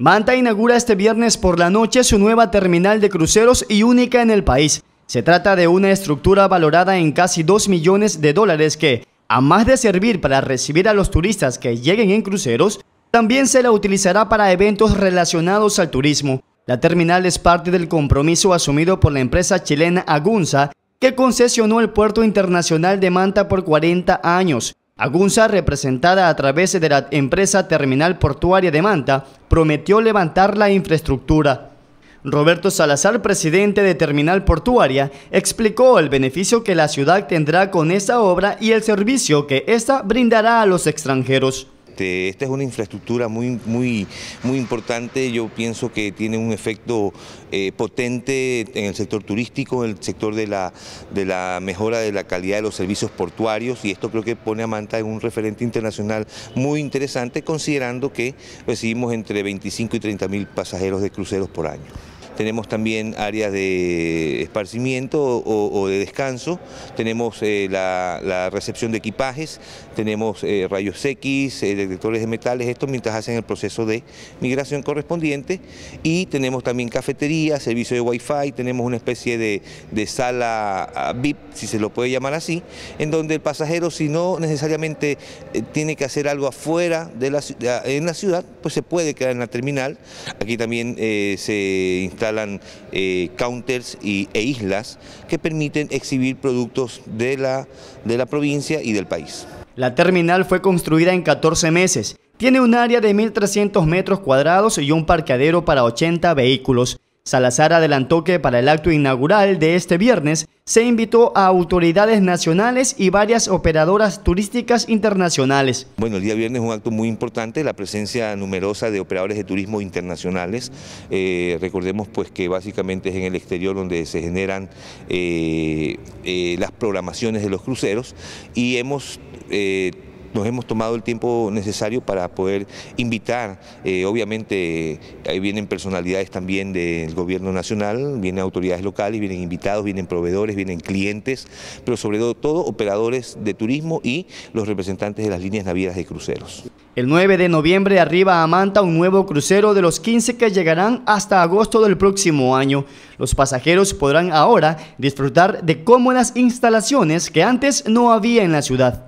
Manta inaugura este viernes por la noche su nueva terminal de cruceros y única en el país. Se trata de una estructura valorada en casi 2 millones de dólares que, a más de servir para recibir a los turistas que lleguen en cruceros, también se la utilizará para eventos relacionados al turismo. La terminal es parte del compromiso asumido por la empresa chilena Agunza, que concesionó el puerto internacional de Manta por 40 años. Agunza, representada a través de la empresa terminal portuaria de Manta, prometió levantar la infraestructura. Roberto Salazar, presidente de Terminal Portuaria, explicó el beneficio que la ciudad tendrá con esta obra y el servicio que esta brindará a los extranjeros. Este, esta es una infraestructura muy, muy, importante, yo pienso que tiene un efecto eh, potente en el sector turístico, en el sector de la, de la mejora de la calidad de los servicios portuarios y esto creo que pone a Manta en un referente internacional muy interesante considerando que recibimos entre 25 y 30 mil pasajeros de cruceros por año tenemos también áreas de esparcimiento o, de descanso, tenemos eh, la, recepción de equipajes, tenemos eh, rayos X, eh, detectores de metales, esto mientras hacen el proceso de migración correspondiente y tenemos también cafetería, servicio de wifi, tenemos una especie de, sala ah, VIP, si se lo puede llamar así, en donde el pasajero si no necesariamente tiene que hacer algo afuera de la, ah, en la ciudad, pues se puede quedar en la terminal, aquí también se instala instalan eh, counters e islas que permiten exhibir productos de la, de la provincia y del país. La terminal fue construida en 14 meses. Tiene un área de 1.300 metros cuadrados y un parqueadero para 80 vehículos. Salazar adelantó que para el acto inaugural de este viernes se invitó a autoridades nacionales y varias operadoras turísticas internacionales. Bueno, el día viernes es un acto muy importante, la presencia numerosa de operadores de turismo internacionales. Eh, recordemos pues que básicamente es en el exterior donde se generan eh, eh, las programaciones de los cruceros y hemos nos hemos tomado el tiempo necesario para poder invitar, eh, obviamente ahí vienen personalidades también del gobierno nacional, vienen autoridades locales, vienen invitados, vienen proveedores, vienen clientes, pero sobre todo operadores de turismo y los representantes de las líneas navieras de cruceros. El 9 de noviembre arriba a Manta un nuevo crucero de los 15 que llegarán hasta agosto del próximo año. Los pasajeros podrán ahora disfrutar de cómodas instalaciones que antes no había en la ciudad.